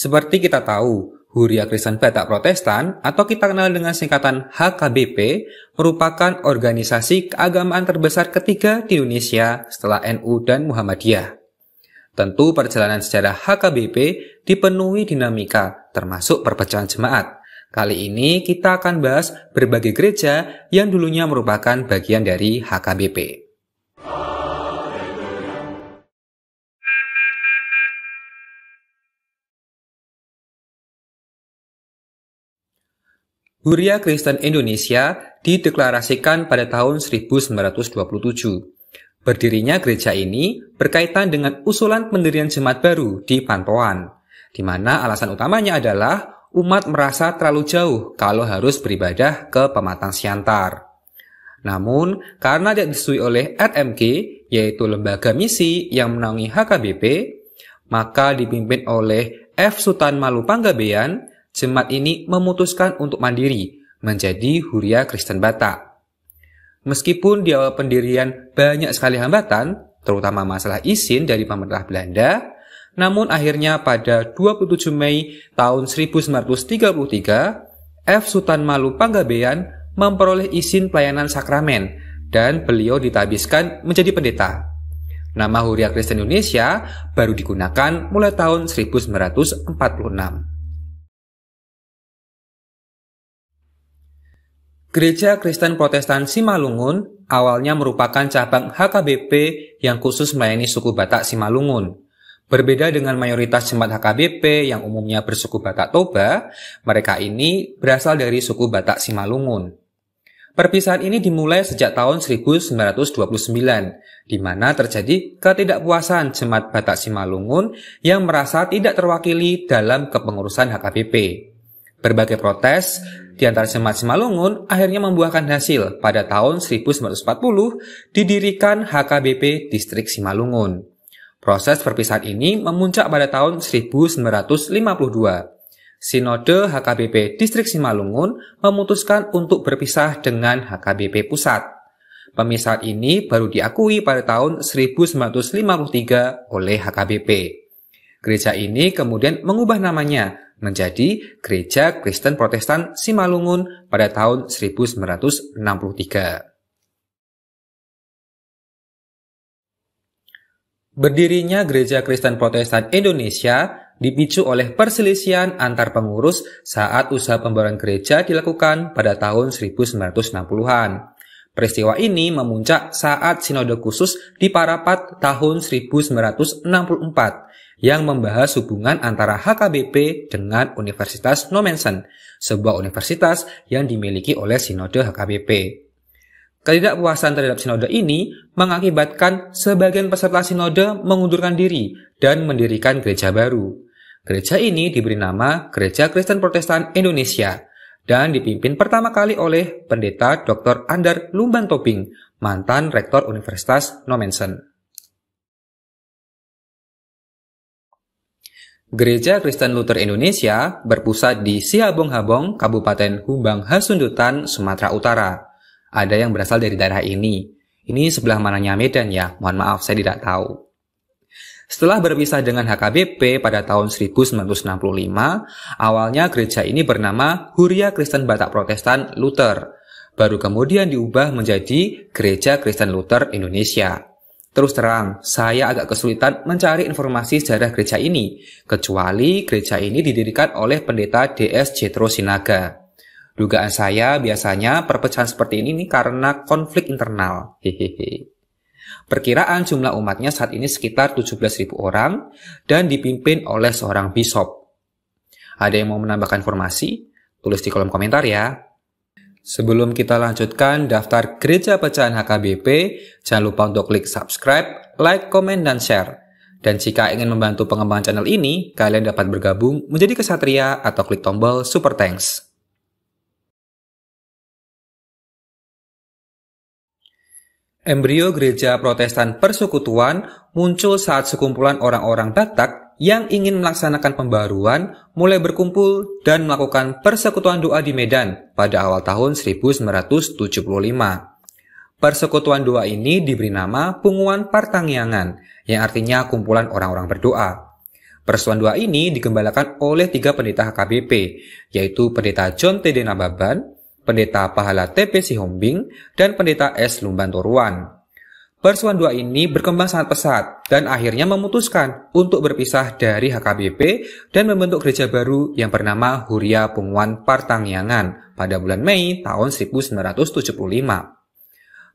Seperti kita tahu, Huria Kristen Batak Protestan atau kita kenal dengan singkatan HKBP merupakan organisasi keagamaan terbesar ketiga di Indonesia setelah NU dan Muhammadiyah. Tentu perjalanan sejarah HKBP dipenuhi dinamika termasuk perpecahan jemaat. Kali ini kita akan bahas berbagai gereja yang dulunya merupakan bagian dari HKBP. Huria Kristen Indonesia dideklarasikan pada tahun 1927. Berdirinya gereja ini berkaitan dengan usulan pendirian jemaat baru di Pantoan, di mana alasan utamanya adalah umat merasa terlalu jauh kalau harus beribadah ke pematang siantar. Namun, karena tidak disetujui oleh RMK, yaitu lembaga misi yang menaungi HKBP, maka dipimpin oleh F. Sultan Malu Panggabean, jemaat ini memutuskan untuk mandiri menjadi Huria Kristen Batak. Meskipun di awal pendirian banyak sekali hambatan, terutama masalah izin dari pemerintah Belanda, namun akhirnya pada 27 Mei tahun 1933, F. Sultan Malu Panggabean memperoleh izin pelayanan sakramen dan beliau ditabiskan menjadi pendeta. Nama Huria Kristen Indonesia baru digunakan mulai tahun 1946. Gereja Kristen Protestan Simalungun awalnya merupakan cabang HKBP yang khusus melayani suku Batak Simalungun. Berbeda dengan mayoritas jemaat HKBP yang umumnya bersuku Batak Toba, mereka ini berasal dari suku Batak Simalungun. Perpisahan ini dimulai sejak tahun 1929, di mana terjadi ketidakpuasan jemaat Batak Simalungun yang merasa tidak terwakili dalam kepengurusan HKBP. Berbagai protes, di antara Semat Simalungun, akhirnya membuahkan hasil pada tahun 1940 didirikan HKBP Distrik Simalungun. Proses perpisahan ini memuncak pada tahun 1952. Sinode HKBP Distrik Simalungun memutuskan untuk berpisah dengan HKBP Pusat. Pemisahan ini baru diakui pada tahun 1953 oleh HKBP. Gereja ini kemudian mengubah namanya menjadi Gereja Kristen Protestan Simalungun pada tahun 1963. Berdirinya Gereja Kristen Protestan Indonesia dipicu oleh perselisihan antar pengurus saat usaha pembangunan gereja dilakukan pada tahun 1960-an. Peristiwa ini memuncak saat Sinode Khusus di Parapat tahun 1964 yang membahas hubungan antara HKBP dengan Universitas Nomensen, sebuah universitas yang dimiliki oleh Sinode HKBP. Ketidakpuasan terhadap sinode ini mengakibatkan sebagian peserta sinode mengundurkan diri dan mendirikan gereja baru. Gereja ini diberi nama Gereja Kristen Protestan Indonesia dan dipimpin pertama kali oleh Pendeta Dr. Andar Lumban Toping, mantan Rektor Universitas Nomensen. Gereja Kristen Luther Indonesia berpusat di Siabong-Habong, Kabupaten Humbang Hasundutan, Sumatera Utara. Ada yang berasal dari daerah ini. Ini sebelah mananya Medan ya, mohon maaf saya tidak tahu. Setelah berpisah dengan HKBP pada tahun 1965, awalnya gereja ini bernama Huria Kristen Batak Protestan Luther, baru kemudian diubah menjadi Gereja Kristen Luther Indonesia. Terus terang, saya agak kesulitan mencari informasi sejarah gereja ini, kecuali gereja ini didirikan oleh pendeta DS Jetro Sinaga. Dugaan saya biasanya perpecahan seperti ini karena konflik internal. Hehehe. Perkiraan jumlah umatnya saat ini sekitar 17.000 orang dan dipimpin oleh seorang bishop. Ada yang mau menambahkan informasi? Tulis di kolom komentar ya. Sebelum kita lanjutkan daftar gereja pecahan HKBP, jangan lupa untuk klik subscribe, like, komen, dan share. Dan jika ingin membantu pengembangan channel ini, kalian dapat bergabung menjadi kesatria atau klik tombol super thanks. Embrio gereja protestan persekutuan muncul saat sekumpulan orang-orang Batak yang ingin melaksanakan pembaruan mulai berkumpul dan melakukan persekutuan doa di Medan pada awal tahun 1975. Persekutuan doa ini diberi nama Punguan Partangyangan, yang artinya kumpulan orang-orang berdoa. Persekutuan doa ini digembalakan oleh tiga pendeta HKBP, yaitu pendeta John T.D. Nababan, Pendeta Pahala TP Sihombing, dan Pendeta S. Lumban Lumbantoruan. Persuan dua ini berkembang sangat pesat dan akhirnya memutuskan untuk berpisah dari HKBP dan membentuk gereja baru yang bernama Huria Punguan Partangyangan pada bulan Mei tahun 1975.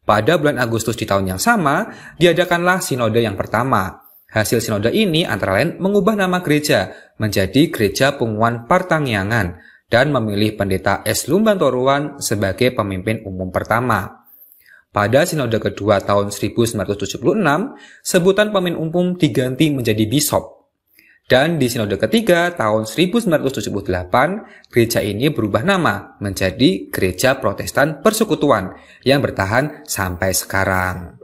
Pada bulan Agustus di tahun yang sama, diadakanlah sinode yang pertama. Hasil sinode ini antara lain mengubah nama gereja menjadi Gereja Punguan Partangyangan dan memilih pendeta S. Lumbantoruan sebagai pemimpin umum pertama. Pada sinode kedua tahun 1976, sebutan pemimpin umum diganti menjadi bishop. Dan di sinode ketiga tahun 1978, gereja ini berubah nama menjadi Gereja Protestan Persekutuan yang bertahan sampai sekarang.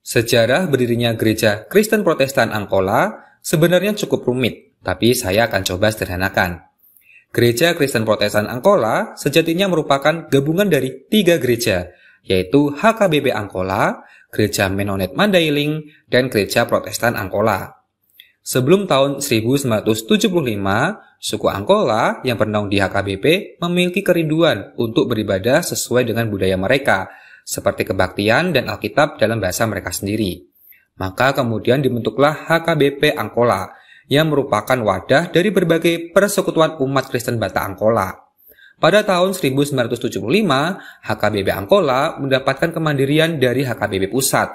Sejarah berdirinya gereja Kristen Protestan Angkola sebenarnya cukup rumit tapi saya akan coba sederhanakan. Gereja Kristen Protestan Angkola sejatinya merupakan gabungan dari tiga gereja, yaitu HKBP Angkola, Gereja Menonet Mandailing, dan Gereja Protestan Angkola. Sebelum tahun 1975, suku Angkola yang bernaung di HKBP memiliki kerinduan untuk beribadah sesuai dengan budaya mereka, seperti kebaktian dan Alkitab dalam bahasa mereka sendiri. Maka kemudian dibentuklah HKBP Angkola yang merupakan wadah dari berbagai persekutuan umat Kristen Bata Angkola. Pada tahun 1975, HKBP Angkola mendapatkan kemandirian dari HKBP Pusat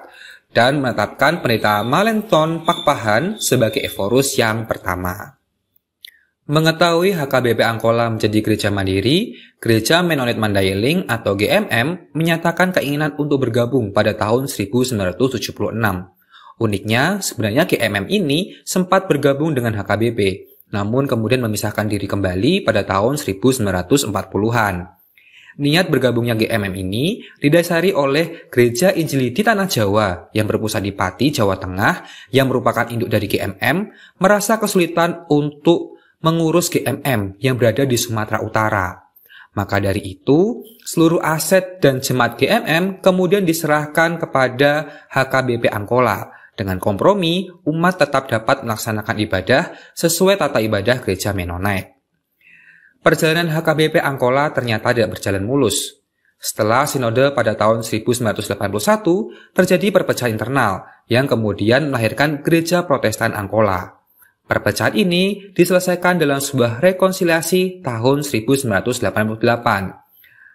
dan menetapkan pendeta Malenton Pakpahan sebagai eforus yang pertama. Mengetahui HKBP Angkola menjadi gereja mandiri, Gereja Menonet Mandailing atau GMM menyatakan keinginan untuk bergabung pada tahun 1976. Uniknya, sebenarnya GMM ini sempat bergabung dengan HKBP, namun kemudian memisahkan diri kembali pada tahun 1940-an. Niat bergabungnya GMM ini didasari oleh Gereja Injili di Tanah Jawa yang berpusat di Pati, Jawa Tengah, yang merupakan induk dari GMM, merasa kesulitan untuk mengurus GMM yang berada di Sumatera Utara. Maka dari itu, seluruh aset dan jemaat GMM kemudian diserahkan kepada HKBP Angkola dengan kompromi, umat tetap dapat melaksanakan ibadah sesuai tata ibadah gereja Mennonite. Perjalanan HKBP Angkola ternyata tidak berjalan mulus. Setelah sinode pada tahun 1981, terjadi perpecahan internal yang kemudian melahirkan gereja protestan Angkola. Perpecahan ini diselesaikan dalam sebuah rekonsiliasi tahun 1988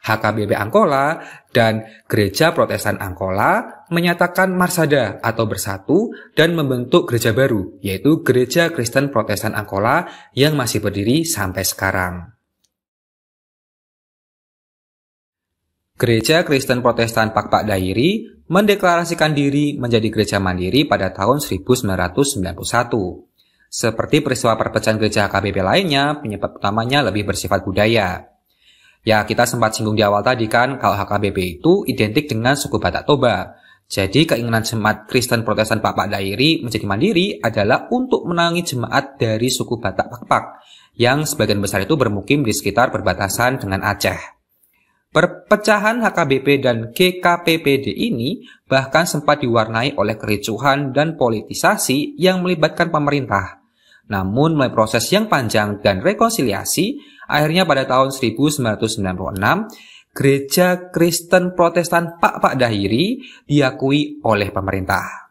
HKBP Angkola, dan Gereja Protestan Angkola menyatakan marsada atau bersatu dan membentuk gereja baru, yaitu Gereja Kristen Protestan Angkola yang masih berdiri sampai sekarang. Gereja Kristen Protestan Pakpak Dairi mendeklarasikan diri menjadi gereja mandiri pada tahun 1991. Seperti peristiwa perpecahan gereja HKBP lainnya, penyebab utamanya lebih bersifat budaya. Ya, kita sempat singgung di awal tadi kan kalau HKBP itu identik dengan suku Batak Toba. Jadi keinginan jemaat Kristen Protestan Bapak Dairi menjadi mandiri adalah untuk menangi jemaat dari suku Batak Pakpak yang sebagian besar itu bermukim di sekitar perbatasan dengan Aceh. Perpecahan HKBP dan GKPPD ini bahkan sempat diwarnai oleh kericuhan dan politisasi yang melibatkan pemerintah. Namun melalui proses yang panjang dan rekonsiliasi, akhirnya pada tahun 1996, Gereja Kristen Protestan Pak Pak Dahiri diakui oleh pemerintah.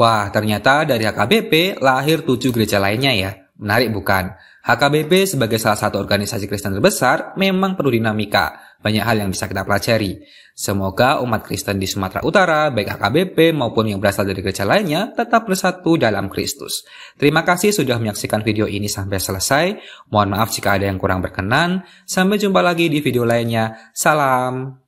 Wah, ternyata dari HKBP lahir tujuh gereja lainnya ya. Menarik bukan? HKBP sebagai salah satu organisasi Kristen terbesar memang perlu dinamika. Banyak hal yang bisa kita pelajari. Semoga umat Kristen di Sumatera Utara, baik HKBP maupun yang berasal dari gereja lainnya, tetap bersatu dalam Kristus. Terima kasih sudah menyaksikan video ini sampai selesai. Mohon maaf jika ada yang kurang berkenan. Sampai jumpa lagi di video lainnya. Salam.